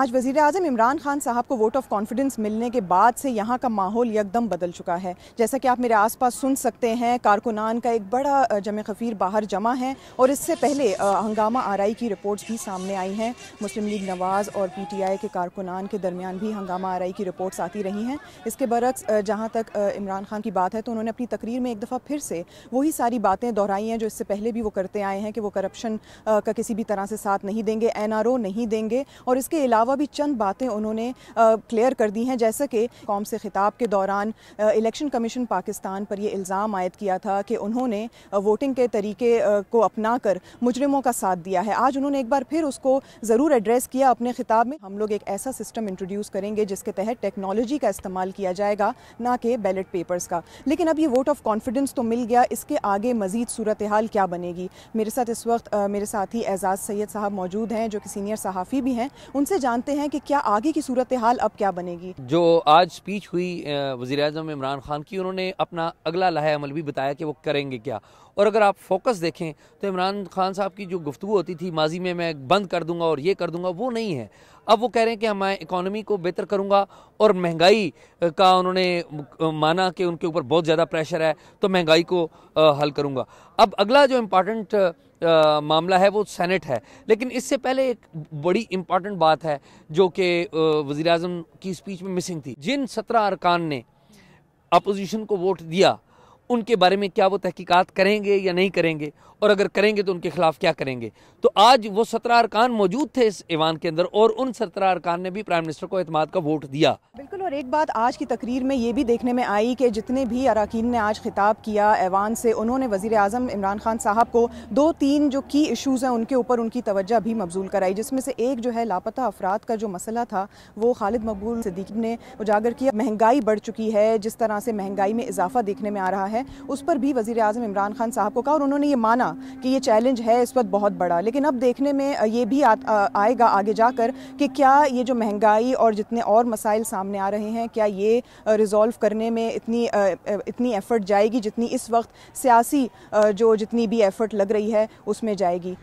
آج وزیر اعظم عمران خان صاحب کو ووٹ آف کانفیڈنس ملنے کے بعد سے یہاں کا ماحول یک دم بدل چکا ہے جیسا کہ آپ میرے آس پاس سن سکتے ہیں کارکنان کا ایک بڑا جمع خفیر باہر جمع ہے اور اس سے پہلے ہنگامہ آرائی کی رپورٹس بھی سامنے آئی ہیں مسلم لیگ نواز اور پی ٹی آئی کے کارکنان کے درمیان بھی ہنگامہ آرائی کی رپورٹس آتی رہی ہیں اس کے برعکس جہاں تک عمران خان کی بات ہے تو انہوں نے اپنی تقریر میں ایک دفعہ پھر سے وہی ساری باتیں دہرائی ہیں جو اس سے پہلے بھی وہ کرتے آئے ہیں کہ وہ کرپشن کا کسی بھی طرح سے ساتھ نہیں دیں گے این آر او نہیں دیں گے اور اس کے علاوہ علاوہ بھی چند باتیں انہوں نے کلیئر کر دی ہیں جیسا کہ قوم سے خطاب کے دوران الیکشن کمیشن پاکستان پر یہ الزام عائد کیا تھا کہ انہوں نے ووٹنگ کے طریقے کو اپنا کر مجرموں کا ساتھ دیا ہے آج انہوں نے ایک بار پھر اس کو ضرور ایڈریس کیا اپنے خطاب میں ہم لوگ ایک ایسا سسٹم انٹروڈیوس کریں گے جس کے تحت ٹیکنالوجی کا استعمال کیا جائے گا نہ کہ بیلٹ پیپرز کا لیکن اب یہ ووٹ آف کانفیڈنس تو مل گیا اس کے آگے مزید صورتحال کیا بنے گی میرے ساتھ اس وقت میرے ساتھ ہی اعزاز سید صاحب موجود ہیں جو کہ سینئر صحافی بھی ہیں ان سے جان جانتے ہیں کہ کیا آگے کی صورتحال اب کیا بنے گی جو آج سپیچ ہوئی وزیر اعظم عمران خان کی انہوں نے اپنا اگلا لحاح عمل بھی بتایا کہ وہ کریں گے کیا اور اگر آپ فوکس دیکھیں تو عمران خان صاحب کی جو گفتگو ہوتی تھی ماضی میں میں بند کر دوں گا اور یہ کر دوں گا وہ نہیں ہے اب وہ کہہ رہے ہیں کہ میں اکانومی کو بہتر کروں گا اور مہنگائی کا انہوں نے مانا کہ ان کے اوپر بہت زیادہ پریشر ہے تو مہنگائی کو حل کروں گا اب اگلا جو امپارٹنٹ معاملہ ہے وہ سینٹ ہے لیکن اس سے پہلے ایک بڑی امپارٹنٹ بات ہے جو کہ وزیراعظم کی اسپیچ میں مسنگ تھی جن سترہ ارکان نے اپوزیشن کو ووٹ دیا ان کے بارے میں کیا وہ تحقیقات کریں گے یا نہیں کریں گے اور اگر کریں گے تو ان کے خلاف کیا کریں گے تو آج وہ سترہ ارکان موجود تھے اس ایوان کے اندر اور ان سترہ ارکان نے بھی پرائم کو اعتماد کا ووٹ دیا بالکل اور ایک بات آج کی تقریر میں یہ بھی دیکھنے میں آئی کہ جتنے بھی اراکین نے آج خطاب کیا ایوان سے انہوں نے وزیر اعظم عمران خان صاحب کو دو تین جو کی ایشوز ہیں ان کے اوپر ان کی توجہ بھی مبزول کرائی جس میں سے ایک جو ہے لاپتہ افراد کا جو مسئلہ تھا وہ خالد مقبول صدیق نے اجاگر کیا مہنگائی بڑھ چکی ہے جس طرح سے مہنگائی میں اضافہ دیکھنے میں آ رہا ہے اس پر بھی وزیر اعظم عمران خان صاحب کو کہا اور انہوں نے یہ مانا کہ یہ چیلنج ہے اس وقت بہت بڑا لیکن اب دیکھنے میں یہ بھی آئے گا آگے جا کر کہ کیا یہ جو مہنگائی اور جتنے اور مسائل سامنے آ رہے ہیں کیا یہ ریزالو کرنے میں اتنی ایفرٹ جائے گی جتنی اس وقت سیاسی جو جتنی بھی ایفرٹ لگ رہی ہے اس میں جائے گی